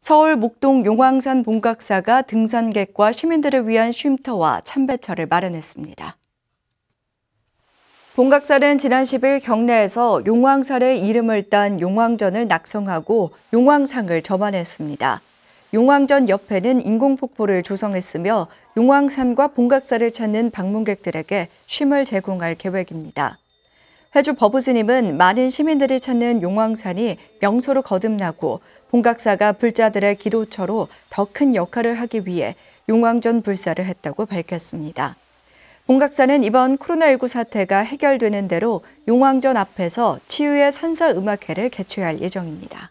서울 목동 용왕산 봉각사가 등산객과 시민들을 위한 쉼터와 참배처를 마련했습니다. 본각사는 지난 10일 경내에서 용왕살의 이름을 딴 용왕전을 낙성하고 용왕상을 점안했습니다. 용왕전 옆에는 인공폭포를 조성했으며 용왕산과 본각사를 찾는 방문객들에게 쉼을 제공할 계획입니다. 해주 버우스님은 많은 시민들이 찾는 용왕산이 명소로 거듭나고 봉각사가 불자들의 기도처로 더 큰 역할을 하기 위해 용왕전 불사를 했다고 밝혔습니다. 봉각사는 이번 코로나19 사태가 해결되는 대로 용왕전 앞에서 치유의 산사음악회를 개최할 예정입니다.